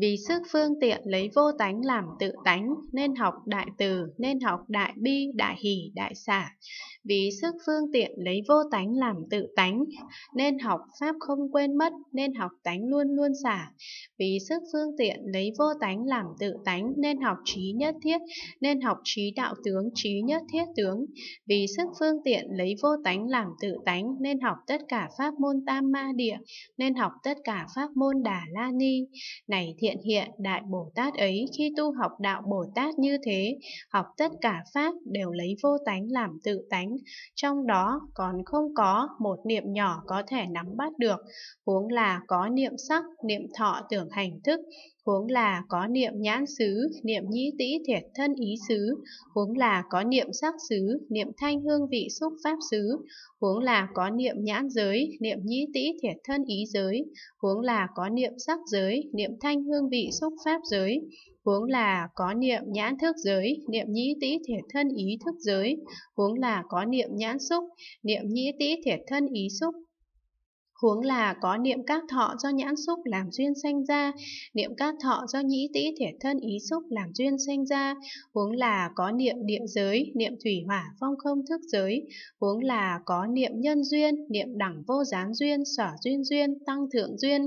Vì sức phương tiện lấy vô tánh làm tự tánh, nên học đại từ, nên học đại bi, đại hỷ, đại xả. Vì sức phương tiện lấy vô tánh làm tự tánh, nên học pháp không quên mất, nên học tánh luôn luôn xả. Vì sức phương tiện lấy vô tánh làm tự tánh, nên học trí nhất thiết, nên học trí đạo tướng, trí nhất thiết tướng. Vì sức phương tiện lấy vô tánh làm tự tánh, nên học tất cả pháp môn tam ma địa, nên học tất cả pháp môn đà la ni. Này này thiện hiện đại Bồ Tát ấy khi tu học đạo Bồ Tát như thế, học tất cả pháp đều lấy vô tánh làm tự tánh, trong đó còn không có một niệm nhỏ có thể nắm bắt được, huống là có niệm sắc, niệm thọ tưởng hành thức, huống là có niệm nhãn xứ, niệm nhĩ tĩ thiệt thân ý xứ, huống là có niệm sắc xứ, niệm thanh hương vị xúc pháp xứ, huống là có niệm nhãn giới, niệm nhĩ tĩ thiệt thân ý giới, huống là có niệm sắc giới, niệm thanh thanh hương vị xúc pháp giới, huống là có niệm nhãn thức giới, niệm nhĩ tĩ thiệt thân ý thức giới, huống là có niệm nhãn xúc, niệm nhĩ tĩ thiệt thân ý xúc, Huống là có niệm các thọ do nhãn xúc làm duyên sanh ra, niệm các thọ do nhĩ tĩ thể thân ý xúc làm duyên sanh ra, huống là có niệm địa giới, niệm thủy hỏa phong không thức giới, huống là có niệm nhân duyên, niệm đẳng vô gián duyên, sở duyên duyên, tăng thượng duyên,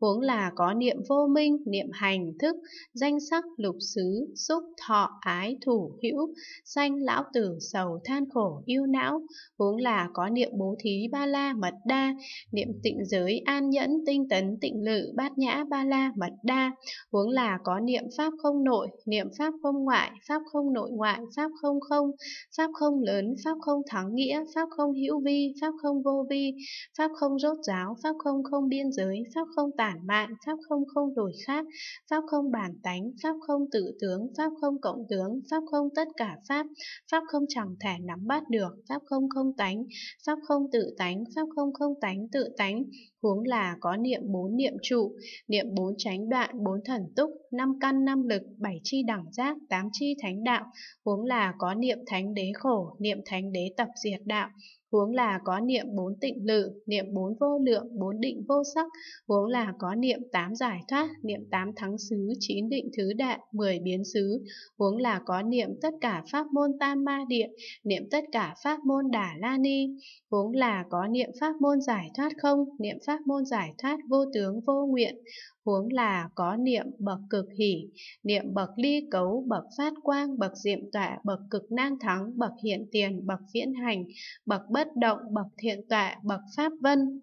huống là có niệm vô minh, niệm hành thức, danh sắc lục xứ, xúc thọ ái thủ hữu, sanh lão tử sầu than khổ yêu não, huống là có niệm bố thí ba la mật đa, niệm định, tịnh giới, an nhẫn, tinh tấn, tịnh lự, bát nhã, ba la, mật đa. Huống là có niệm pháp không nội, niệm pháp không ngoại, pháp không nội ngoại, pháp không không, pháp không lớn, pháp không thắng nghĩa, pháp không hữu vi, pháp không vô vi, pháp không rốt ráo pháp không không biên giới, pháp không tản mạn, pháp không không đổi khác, pháp không bản tánh, pháp không tự tướng, pháp không cộng tướng, pháp không tất cả pháp, pháp không chẳng thể nắm bắt được, pháp không không tánh, pháp không tự tánh, pháp không không tánh tự time huống là có niệm bốn niệm trụ, niệm bốn chánh đoạn, bốn thần túc, năm căn năm lực, bảy chi đẳng giác, tám chi thánh đạo, huống là có niệm thánh đế khổ, niệm thánh đế tập diệt đạo, huống là có niệm bốn tịnh lự, niệm bốn vô lượng, bốn định vô sắc, huống là có niệm tám giải thoát, niệm tám thắng xứ, chín định thứ đạn, mười biến xứ, huống là có niệm tất cả pháp môn tam ma địa, niệm tất cả pháp môn đà la ni, huống là có niệm pháp môn giải thoát không, niệm pháp pháp môn giải thoát vô tướng vô nguyện, huống là có niệm bậc cực hỷ, niệm bậc ly cấu, bậc phát quang, bậc diệm tọa, bậc cực nan thắng, bậc hiện tiền, bậc viễn hành, bậc bất động, bậc thiện tọa, bậc pháp vân.